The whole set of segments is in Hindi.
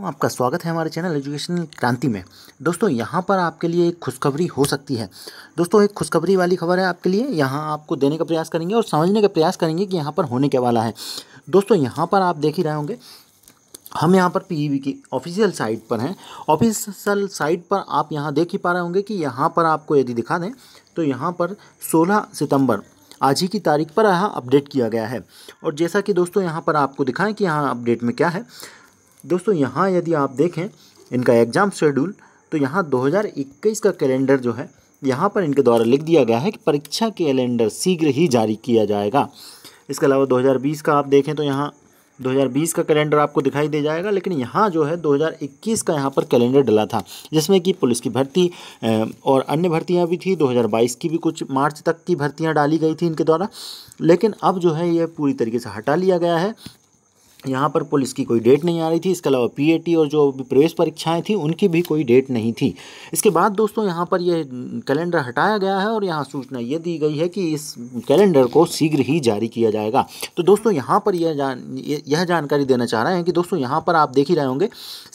तो आपका स्वागत है हमारे चैनल एजुकेशनल क्रांति में दोस्तों यहाँ पर आपके लिए एक खुशखबरी हो सकती है दोस्तों एक खुशखबरी वाली खबर है आपके लिए यहाँ आपको देने का प्रयास करेंगे और समझने का प्रयास करेंगे कि यहाँ पर होने के वाला है दोस्तों यहाँ पर आप देख ही रहे होंगे हम यहाँ पर पीईबी e की ऑफिशियल साइट पर हैं ऑफिशियल साइट पर आप यहाँ देख ही पा रहे होंगे कि यहाँ पर आपको यदि दिखा दें तो यहाँ पर सोलह सितंबर आज ही की तारीख पर यहाँ अपडेट किया गया है और जैसा कि दोस्तों यहाँ पर आपको दिखाएं कि यहाँ अपडेट में क्या है दोस्तों यहाँ यदि आप देखें इनका एग्ज़ाम शेड्यूल तो यहाँ 2021 का कैलेंडर जो है यहाँ पर इनके द्वारा लिख दिया गया है कि परीक्षा कैलेंडर शीघ्र ही जारी किया जाएगा इसके अलावा 2020 का आप देखें तो यहाँ 2020 का कैलेंडर आपको दिखाई दे जाएगा लेकिन यहाँ जो है 2021 का यहाँ पर कैलेंडर डला था जिसमें कि पुलिस की भर्ती और अन्य भर्तियाँ भी थी 2022 की भी कुछ मार्च तक की भर्तियाँ डाली गई थी इनके द्वारा लेकिन अब जो है ये पूरी तरीके से हटा लिया गया है यहाँ पर पुलिस की कोई डेट नहीं आ रही थी इसके अलावा पीएटी और जो प्रवेश परीक्षाएं थी उनकी भी कोई डेट नहीं थी इसके बाद दोस्तों यहाँ पर यह कैलेंडर हटाया गया है और यहाँ सूचना ये दी गई है कि इस कैलेंडर को शीघ्र ही जारी किया जाएगा तो दोस्तों यहाँ पर यह जान यह जानकारी देना चाह रहे हैं कि दोस्तों यहाँ पर आप देख ही रहे होंगे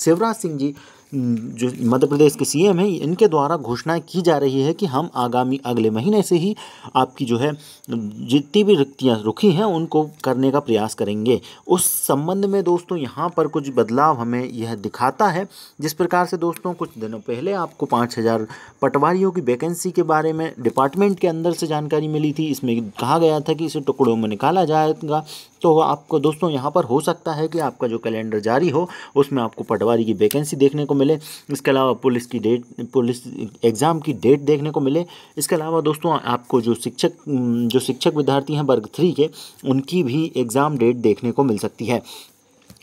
शिवराज सिंह जी जो मध्य प्रदेश के सीएम हैं इनके द्वारा घोषणाएं की जा रही है कि हम आगामी अगले महीने से ही आपकी जो है जितनी भी रिक्तियाँ रुकी हैं उनको करने का प्रयास करेंगे उस संबंध में दोस्तों यहाँ पर कुछ बदलाव हमें यह दिखाता है जिस प्रकार से दोस्तों कुछ दिनों पहले आपको पाँच हज़ार पटवारियों की वैकेंसी के बारे में डिपार्टमेंट के अंदर से जानकारी मिली थी इसमें कहा गया था कि इसे टुकड़ों में निकाला जाएगा तो आपको दोस्तों यहाँ पर हो सकता है कि आपका जो कैलेंडर जारी हो उसमें आपको पटवारी की वैकेंसी देखने को मिले इसके अलावा पुलिस की डेट पुलिस एग्ज़ाम की डेट देखने को मिले इसके अलावा दोस्तों आपको जो शिक्षक जो शिक्षक विद्यार्थी हैं वर्ग थ्री के उनकी भी एग्ज़ाम डेट देखने को मिल सकती है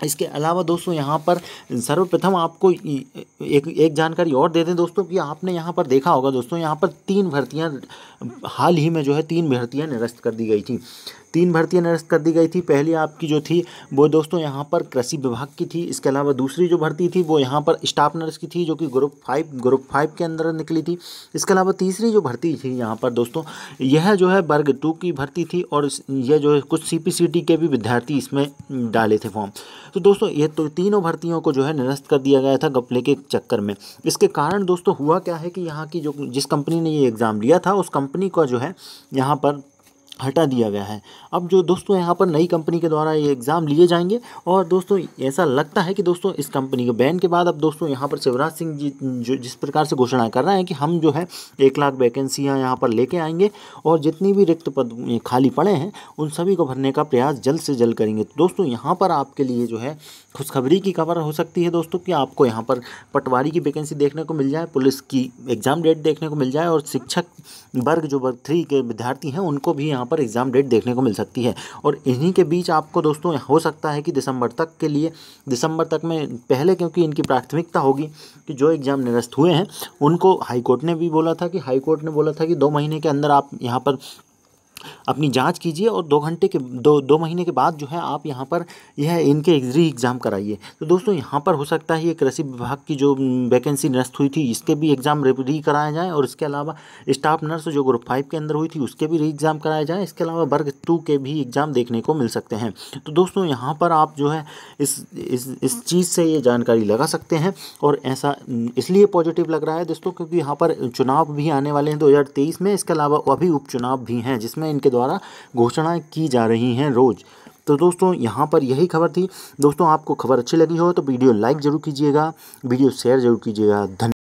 इसके अलावा दोस्तों यहाँ पर सर्वप्रथम आपको एक एक जानकारी और दे दें दोस्तों कि आपने यहाँ पर देखा होगा दोस्तों यहाँ पर तीन भर्तियाँ हाल ही में जो है तीन भर्तियाँ निरस्त कर दी गई थी तीन भर्तियाँ निरस्त कर दी गई थी पहली आपकी जो थी वो दोस्तों यहाँ पर कृषि विभाग की थी इसके अलावा दूसरी जो भर्ती थी वो यहाँ पर स्टाफ नर्स की थी जो कि ग्रुप फाइव ग्रुप फाइव के अंदर निकली थी इसके अलावा तीसरी जो भर्ती थी यहाँ पर दोस्तों यह जो है वर्ग टू की भर्ती थी और यह जो है कुछ सी के भी विद्यार्थी इसमें डाले थे फॉर्म तो दोस्तों ये तो तीनों भर्तियों को जो है निरस्त कर दिया गया था गपले के चक्कर में इसके कारण दोस्तों हुआ क्या है कि यहाँ की जो जिस कंपनी ने ये एग्ज़ाम लिया था उस कंपनी का जो है यहाँ पर हटा दिया गया है अब जो दोस्तों यहाँ पर नई कंपनी के द्वारा ये एग्ज़ाम लिए जाएंगे और दोस्तों ऐसा लगता है कि दोस्तों इस कंपनी के बैन के बाद अब दोस्तों यहाँ पर शिवराज सिंह जी जो जिस प्रकार से घोषणा कर रहे हैं कि हम जो है एक लाख वैकेंसियाँ यहाँ पर लेके आएंगे और जितनी भी रिक्त पद खाली पड़े हैं उन सभी को भरने का प्रयास जल्द से जल्द करेंगे तो दोस्तों यहाँ पर आपके लिए जो है खुशखबरी की खबर हो सकती है दोस्तों कि आपको यहाँ पर पटवारी की वैकेंसी देखने को मिल जाए पुलिस की एग्ज़ाम डेट देखने को मिल जाए और शिक्षक वर्ग जो वर्ग थ्री के विद्यार्थी हैं उनको भी यहाँ यहाँ पर एग्ज़ाम डेट देखने को मिल सकती है और इन्हीं के बीच आपको दोस्तों हो सकता है कि दिसंबर तक के लिए दिसंबर तक में पहले क्योंकि इनकी प्राथमिकता होगी कि जो एग्ज़ाम निरस्त हुए हैं उनको हाईकोर्ट ने भी बोला था कि हाईकोर्ट ने बोला था कि दो महीने के अंदर आप यहाँ पर अपनी जांच कीजिए और दो घंटे के दो दो महीने के बाद जो है आप यहाँ पर यह इनके री एग्ज़ाम कराइए तो दोस्तों यहाँ पर हो सकता है ये कृषि विभाग की जो वैकेंसी नष्ट हुई थी इसके भी एग्ज़ाम री कराया जाए और इसके अलावा स्टाफ नर्स जो ग्रुप फाइव के अंदर हुई थी उसके भी री एग्ज़ाम कराया जाए इसके अलावा वर्ग टू के भी एग्ज़ाम देखने को मिल सकते हैं तो दोस्तों यहाँ पर आप जो है इस इस इस चीज़ से ये जानकारी लगा सकते हैं और ऐसा इसलिए पॉजिटिव लग रहा है दोस्तों क्योंकि यहाँ पर चुनाव भी आने वाले हैं 2023 में इसके अलावा अभी उपचुनाव भी हैं जिसमें इनके द्वारा घोषणाएँ की जा रही हैं रोज़ तो दोस्तों यहाँ पर यही खबर थी दोस्तों आपको खबर अच्छी लगी हो तो वीडियो लाइक ज़रूर कीजिएगा वीडियो शेयर ज़रूर कीजिएगा धन्यवाद